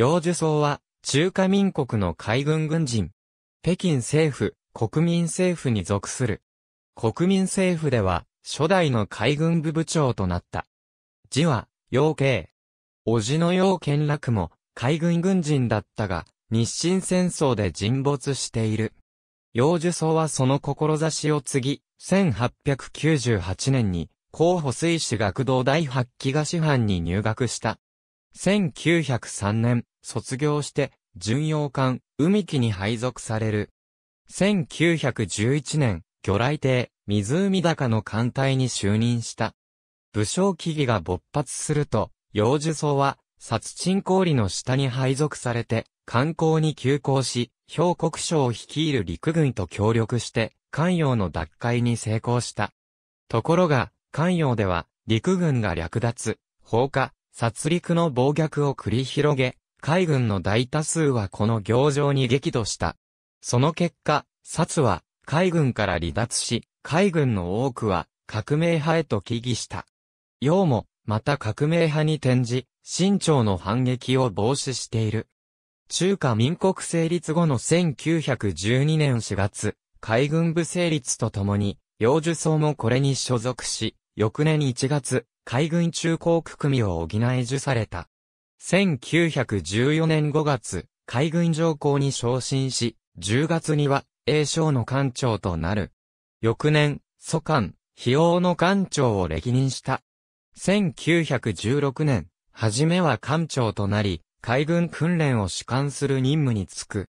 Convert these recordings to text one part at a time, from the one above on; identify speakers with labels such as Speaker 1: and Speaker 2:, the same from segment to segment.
Speaker 1: 楊樹荘は、中華民国の海軍軍人。北京政府、国民政府に属する。国民政府では、初代の海軍部部長となった。字は、楊慶。叔父の楊健楽も、海軍軍人だったが、日清戦争で沈没している。楊樹荘はその志を継ぎ、1898年に、候補水師学堂第八期が師範に入学した。1903年、卒業して、巡洋艦、海木に配属される。1911年、魚雷艇、湖高の艦隊に就任した。武将起義が勃発すると、幼樹層は、殺人氷の下に配属されて、観光に急行し、兵国省を率いる陸軍と協力して、関陽の奪回に成功した。ところが、関陽では、陸軍が略奪、放火、殺戮の暴虐を繰り広げ、海軍の大多数はこの行状に激怒した。その結果、薩は海軍から離脱し、海軍の多くは革命派へと起義した。要も、また革命派に転じ、清朝の反撃を防止している。中華民国成立後の1912年4月、海軍部成立とともに、幼樹層もこれに所属し、翌年1月、海軍中高区組を補い受された。1914年5月、海軍上校に昇進し、10月には、英将の艦長となる。翌年、祖艦、飛王の艦長を歴任した。1916年、初めは艦長となり、海軍訓練を主管する任務に就く。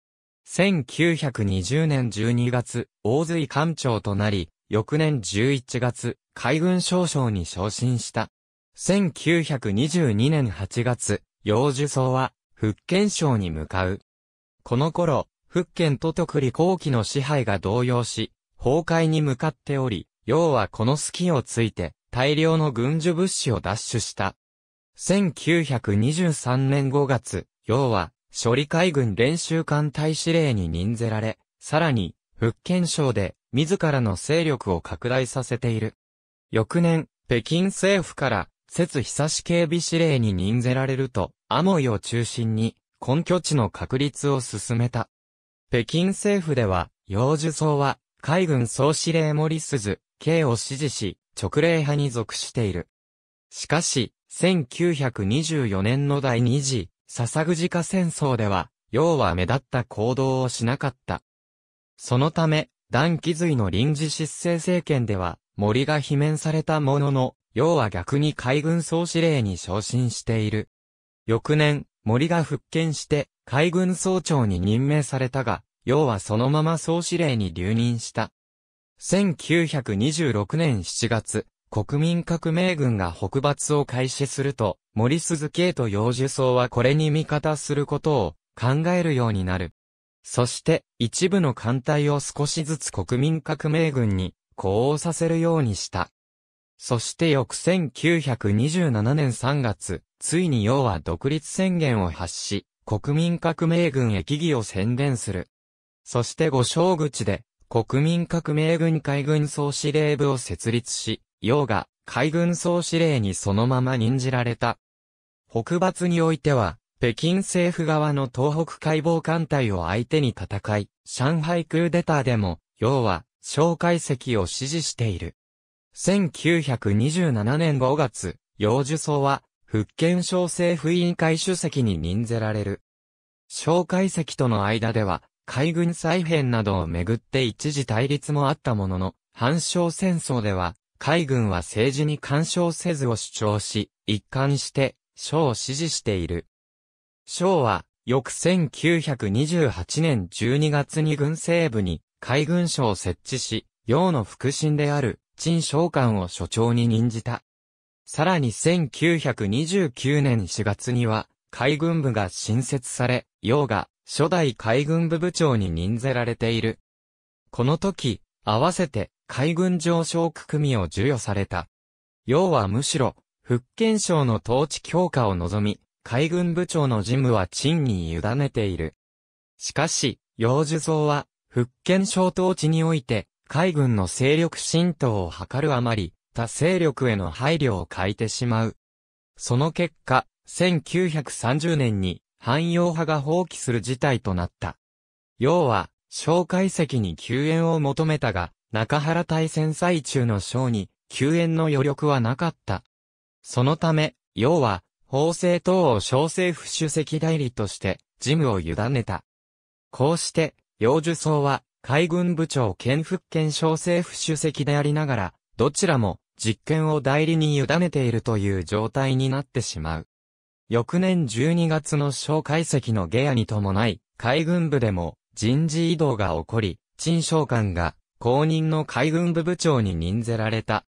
Speaker 1: 1920年12月、大髄艦長となり、翌年11月、海軍少将に昇進した。1922年8月、幼樹草は、福建省に向かう。この頃、福建と特利後期の支配が動揺し、崩壊に向かっており、要はこの隙をついて、大量の軍需物資を奪取した。1923年5月、要は、処理海軍練習艦隊司令に任ぜられ、さらに、福建省で、自らの勢力を拡大させている。翌年、北京政府から節久し警備指令に任ぜられると、アモイを中心に、根拠地の確立を進めた。北京政府では、楊樹層は、海軍総司令森鈴、慶を支持し、直令派に属している。しかし、1924年の第二次、笹ぐじか戦争では、楊は目立った行動をしなかった。そのため、段気髄の臨時失政政権では、森が罷免されたものの、要は逆に海軍総司令に昇進している。翌年、森が復権して海軍総長に任命されたが、要はそのまま総司令に留任した。1926年7月、国民革命軍が北伐を開始すると、森鈴木へと幼樹層はこれに味方することを考えるようになる。そして、一部の艦隊を少しずつ国民革命軍に呼応させるようにした。そして翌1927年3月、ついに要は独立宣言を発し、国民革命軍へ議を宣伝する。そして五章口で、国民革命軍海軍総司令部を設立し、要が海軍総司令にそのまま任じられた。北伐においては、北京政府側の東北解剖艦隊を相手に戦い、上海クーデターでも、要は、蒋介石を支持している。1927年5月、楊樹荘は、福建省政府委員会主席に任ぜられる。蒋介席との間では、海軍再編などをめぐって一時対立もあったものの、反省戦争では、海軍は政治に干渉せずを主張し、一貫して、省を支持している。省は、翌1928年12月に軍政部に海軍省を設置し、洋の副審である陳召喚を所長に任じた。さらに1929年4月には、海軍部が新設され、楊が初代海軍部部長に任ぜられている。この時、合わせて海軍上昇区組を授与された。要はむしろ、福建省の統治強化を望み、海軍部長の事務は陳に委ねている。しかし、楊樹蔵は、福建省統治において、海軍の勢力浸透を図るあまり、他勢力への配慮を欠いてしまう。その結果、1930年に汎用派が放棄する事態となった。要は、小海石に救援を求めたが、中原大戦最中の将に救援の余力はなかった。そのため、要は、法政等を小政府主席代理として、事務を委ねた。こうして、幼樹層は、海軍部長兼福建省政府主席でありながら、どちらも実権を代理に委ねているという状態になってしまう。翌年12月の小解析の下野に伴い、海軍部でも人事異動が起こり、陳将官が公認の海軍部部長に任ぜられた。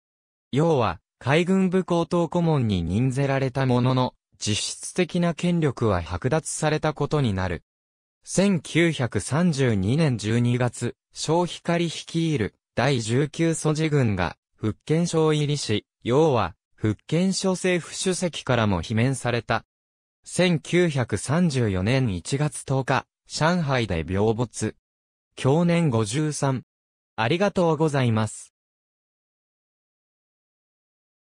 Speaker 1: 要は、海軍部高等顧問に任ぜられたものの、実質的な権力は剥奪されたことになる。1932年12月、小光率いる第19祖事軍が、福建省入りし、要は、福建省政府主席からも罷免された。1934年1月10日、上海で病没。去年53。ありがとうございます。